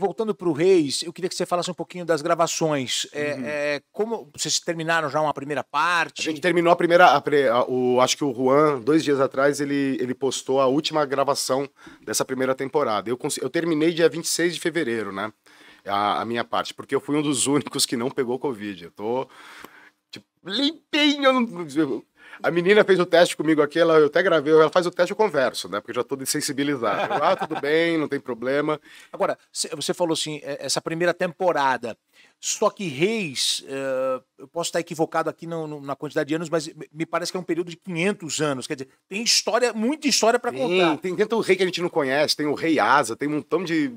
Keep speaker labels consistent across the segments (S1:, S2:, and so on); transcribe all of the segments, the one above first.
S1: Voltando para o Reis, eu queria que você falasse um pouquinho das gravações. É, uhum. É, como vocês terminaram já uma primeira
S2: parte? A gente terminou a primeira. A, a, o, acho que o Juan, dois dias atrás, ele, ele postou a última gravação dessa primeira temporada. Eu, eu terminei dia 26 de fevereiro, né? A, a minha parte, porque eu fui um dos únicos que não pegou Covid. Eu tô. Tipo, limpinho. Eu não, a menina fez o teste comigo aqui, ela, eu até gravei, ela faz o teste, eu converso, né? Porque eu já tô desensibilizado. Eu, ah, tudo bem, não tem problema. Agora, você
S1: falou assim, é, essa primeira temporada. Só que Reis, é, eu posso estar equivocado aqui na quantidade de anos, mas me parece que é um período de 500 anos. Quer dizer, tem história, muita
S2: história para contar. Tem, tem tanto rei que a gente não conhece, tem o Rei Asa, tem um montão de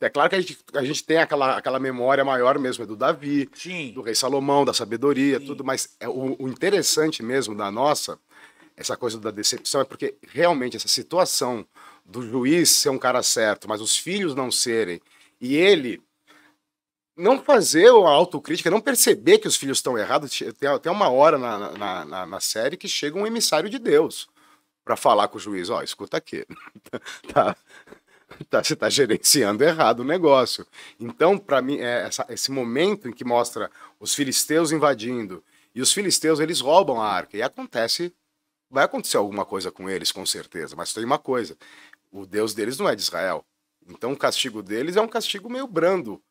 S2: é claro que a gente, a gente tem aquela, aquela memória maior mesmo, é do Davi, Sim. do Rei Salomão, da sabedoria, Sim. tudo, mas é, o, o, interessante mesmo da nossa, essa coisa da decepção, é porque realmente essa situação do juiz ser um cara certo, mas os filhos não serem, e ele não fazer a autocrítica, não perceber que os filhos estão errados. Tem até uma hora na, na, na, na série que chega um emissário de Deus para falar com o juiz, ó, oh, escuta aqui, tá, tá, você está gerenciando errado o negócio. Então, para mim, é essa, esse momento em que mostra os filisteus invadindo e os filisteus eles roubam a arca e acontece, vai acontecer alguma coisa com eles com certeza. Mas tem uma coisa, o Deus deles não é de Israel. Então, o castigo deles é um castigo meio brando,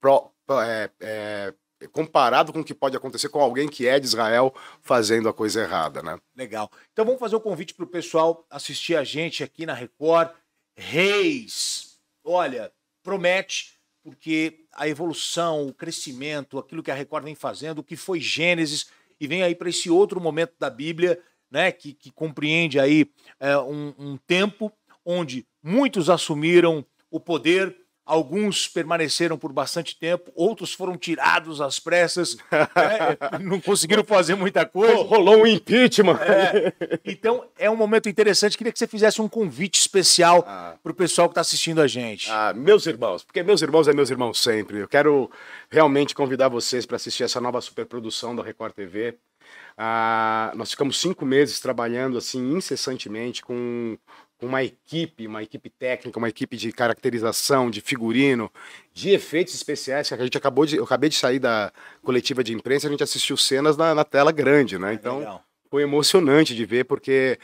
S2: pro, é, é, comparado com o que pode acontecer com alguém que é de Israel fazendo a coisa errada, né? Legal. Então, vamos fazer um convite para o pessoal
S1: assistir a gente aqui na Record reis. Olha, promete, porque a evolução, o crescimento, aquilo que a Record vem fazendo, o que foi Gênesis, e vem aí para esse outro momento da Bíblia, né, que, que compreende aí é, um, um tempo onde muitos assumiram o poder, Alguns permaneceram por bastante tempo, outros foram tirados às pressas, né? não conseguiram fazer muita coisa. Rolou um impeachment. É. Então, é um momento interessante. Queria que você fizesse um
S2: convite especial ah. para o pessoal que está assistindo a gente. Ah, meus irmãos, porque meus irmãos é meus irmãos sempre. Eu quero realmente convidar vocês para assistir essa nova superprodução da Record TV. Ah, nós ficamos cinco meses trabalhando assim incessantemente com uma equipe, uma equipe técnica, uma equipe de caracterização, de figurino, de efeitos especiais. A gente acabou de, eu acabei de sair da coletiva de imprensa, a gente assistiu cenas na, na tela grande, né? Então Legal. foi emocionante de ver porque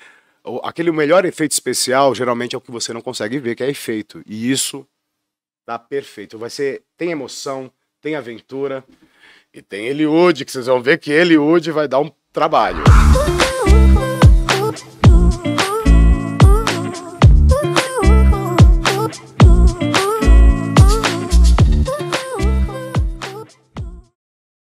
S2: aquele melhor efeito especial geralmente é o que você não consegue ver, que é efeito. E isso tá perfeito. Vai ser tem emoção, tem aventura. E tem Eliud, que vocês vão ver que Eliud vai dar um trabalho.